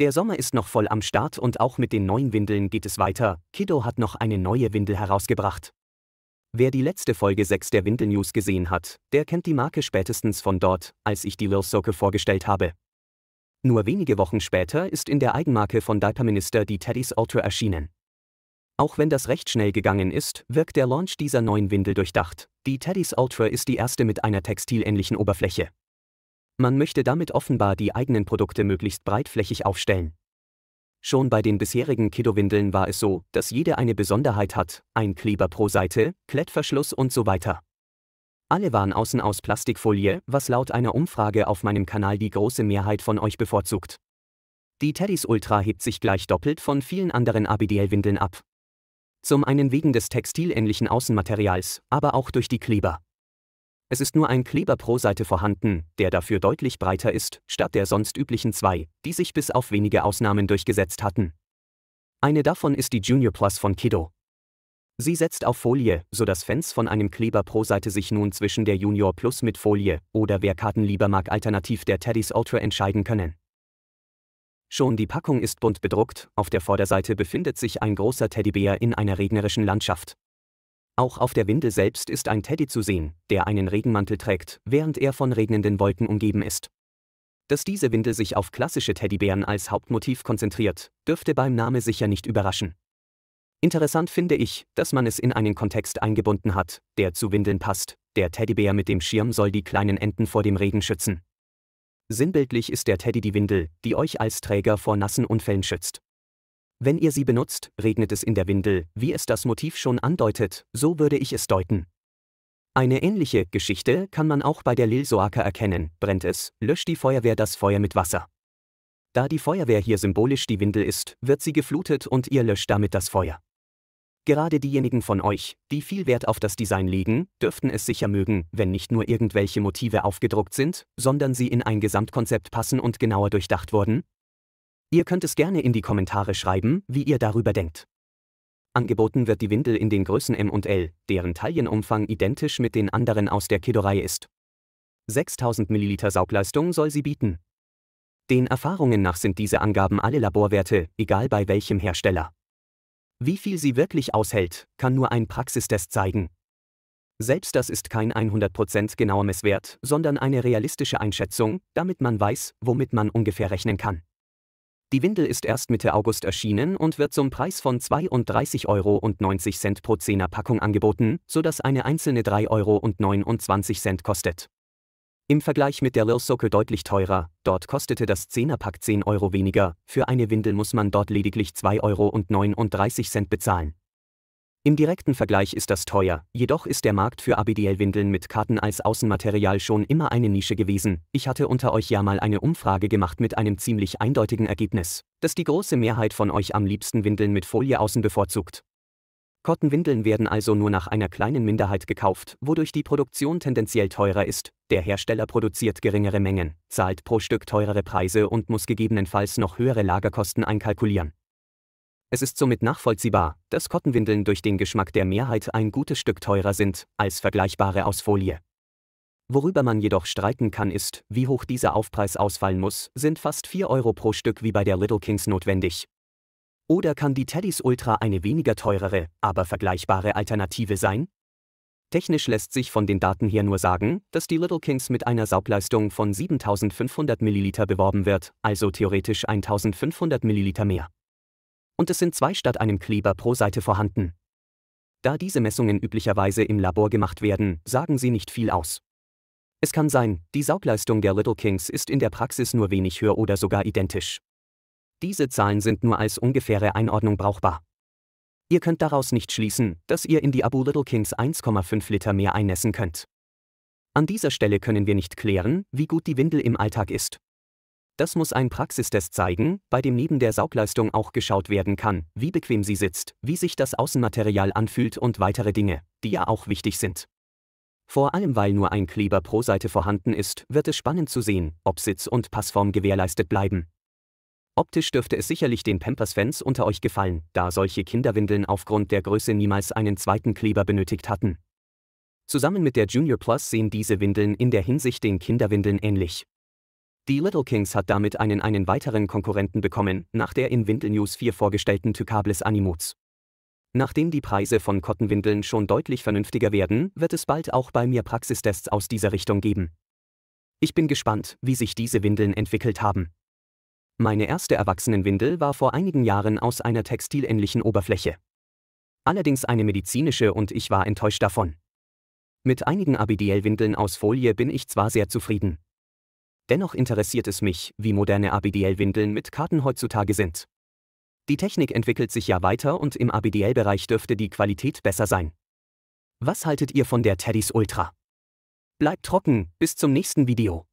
Der Sommer ist noch voll am Start und auch mit den neuen Windeln geht es weiter. Kiddo hat noch eine neue Windel herausgebracht. Wer die letzte Folge 6 der Windel News gesehen hat, der kennt die Marke spätestens von dort, als ich die Lil Soke vorgestellt habe. Nur wenige Wochen später ist in der Eigenmarke von Diaper Minister die Teddy's Ultra erschienen. Auch wenn das recht schnell gegangen ist, wirkt der Launch dieser neuen Windel durchdacht. Die Teddy's Ultra ist die erste mit einer textilähnlichen Oberfläche. Man möchte damit offenbar die eigenen Produkte möglichst breitflächig aufstellen. Schon bei den bisherigen Kiddo-Windeln war es so, dass jede eine Besonderheit hat, ein Kleber pro Seite, Klettverschluss und so weiter. Alle waren außen aus Plastikfolie, was laut einer Umfrage auf meinem Kanal die große Mehrheit von euch bevorzugt. Die Teddys Ultra hebt sich gleich doppelt von vielen anderen ABDL-Windeln ab. Zum einen wegen des textilähnlichen Außenmaterials, aber auch durch die Kleber. Es ist nur ein Kleber pro Seite vorhanden, der dafür deutlich breiter ist, statt der sonst üblichen zwei, die sich bis auf wenige Ausnahmen durchgesetzt hatten. Eine davon ist die Junior Plus von Kiddo. Sie setzt auf Folie, sodass Fans von einem Kleber pro Seite sich nun zwischen der Junior Plus mit Folie oder wer Karten lieber mag alternativ der Teddy's Ultra entscheiden können. Schon die Packung ist bunt bedruckt, auf der Vorderseite befindet sich ein großer Teddybär in einer regnerischen Landschaft. Auch auf der Windel selbst ist ein Teddy zu sehen, der einen Regenmantel trägt, während er von regnenden Wolken umgeben ist. Dass diese Windel sich auf klassische Teddybären als Hauptmotiv konzentriert, dürfte beim Name sicher nicht überraschen. Interessant finde ich, dass man es in einen Kontext eingebunden hat, der zu Windeln passt. Der Teddybär mit dem Schirm soll die kleinen Enten vor dem Regen schützen. Sinnbildlich ist der Teddy die Windel, die euch als Träger vor nassen Unfällen schützt. Wenn ihr sie benutzt, regnet es in der Windel, wie es das Motiv schon andeutet, so würde ich es deuten. Eine ähnliche Geschichte kann man auch bei der Lil Soaka erkennen, brennt es, löscht die Feuerwehr das Feuer mit Wasser. Da die Feuerwehr hier symbolisch die Windel ist, wird sie geflutet und ihr löscht damit das Feuer. Gerade diejenigen von euch, die viel Wert auf das Design legen, dürften es sicher mögen, wenn nicht nur irgendwelche Motive aufgedruckt sind, sondern sie in ein Gesamtkonzept passen und genauer durchdacht wurden, Ihr könnt es gerne in die Kommentare schreiben, wie ihr darüber denkt. Angeboten wird die Windel in den Größen M und L, deren Taillenumfang identisch mit den anderen aus der Kidorei ist. 6000 ml Saugleistung soll sie bieten. Den Erfahrungen nach sind diese Angaben alle Laborwerte, egal bei welchem Hersteller. Wie viel sie wirklich aushält, kann nur ein Praxistest zeigen. Selbst das ist kein 100% genauer Messwert, sondern eine realistische Einschätzung, damit man weiß, womit man ungefähr rechnen kann. Die Windel ist erst Mitte August erschienen und wird zum Preis von 32,90 Euro pro 10er Packung angeboten, sodass eine einzelne 3,29 Euro kostet. Im Vergleich mit der Lil Socke deutlich teurer, dort kostete das 10er Pack 10 Euro weniger, für eine Windel muss man dort lediglich 2,39 Euro bezahlen. Im direkten Vergleich ist das teuer, jedoch ist der Markt für ABDL-Windeln mit Karten als Außenmaterial schon immer eine Nische gewesen. Ich hatte unter euch ja mal eine Umfrage gemacht mit einem ziemlich eindeutigen Ergebnis, dass die große Mehrheit von euch am liebsten Windeln mit Folie außen bevorzugt. Kottenwindeln werden also nur nach einer kleinen Minderheit gekauft, wodurch die Produktion tendenziell teurer ist, der Hersteller produziert geringere Mengen, zahlt pro Stück teurere Preise und muss gegebenenfalls noch höhere Lagerkosten einkalkulieren. Es ist somit nachvollziehbar, dass Kottenwindeln durch den Geschmack der Mehrheit ein gutes Stück teurer sind als vergleichbare aus Folie. Worüber man jedoch streiten kann ist, wie hoch dieser Aufpreis ausfallen muss, sind fast 4 Euro pro Stück wie bei der Little Kings notwendig. Oder kann die Teddys Ultra eine weniger teurere, aber vergleichbare Alternative sein? Technisch lässt sich von den Daten her nur sagen, dass die Little Kings mit einer Saugleistung von 7500 ml beworben wird, also theoretisch 1500 ml mehr und es sind zwei statt einem Kleber pro Seite vorhanden. Da diese Messungen üblicherweise im Labor gemacht werden, sagen sie nicht viel aus. Es kann sein, die Saugleistung der Little Kings ist in der Praxis nur wenig höher oder sogar identisch. Diese Zahlen sind nur als ungefähre Einordnung brauchbar. Ihr könnt daraus nicht schließen, dass ihr in die Abu Little Kings 1,5 Liter mehr einnässen könnt. An dieser Stelle können wir nicht klären, wie gut die Windel im Alltag ist. Das muss ein Praxistest zeigen, bei dem neben der Saugleistung auch geschaut werden kann, wie bequem sie sitzt, wie sich das Außenmaterial anfühlt und weitere Dinge, die ja auch wichtig sind. Vor allem weil nur ein Kleber pro Seite vorhanden ist, wird es spannend zu sehen, ob Sitz und Passform gewährleistet bleiben. Optisch dürfte es sicherlich den Pampers-Fans unter euch gefallen, da solche Kinderwindeln aufgrund der Größe niemals einen zweiten Kleber benötigt hatten. Zusammen mit der Junior Plus sehen diese Windeln in der Hinsicht den Kinderwindeln ähnlich. Die Little Kings hat damit einen einen weiteren Konkurrenten bekommen, nach der in Windel News 4 vorgestellten Tykables Animots. Nachdem die Preise von Kottenwindeln schon deutlich vernünftiger werden, wird es bald auch bei mir Praxistests aus dieser Richtung geben. Ich bin gespannt, wie sich diese Windeln entwickelt haben. Meine erste Erwachsenenwindel war vor einigen Jahren aus einer textilähnlichen Oberfläche. Allerdings eine medizinische und ich war enttäuscht davon. Mit einigen Abidiel-Windeln aus Folie bin ich zwar sehr zufrieden. Dennoch interessiert es mich, wie moderne ABDL-Windeln mit Karten heutzutage sind. Die Technik entwickelt sich ja weiter und im ABDL-Bereich dürfte die Qualität besser sein. Was haltet ihr von der Teddys Ultra? Bleibt trocken, bis zum nächsten Video.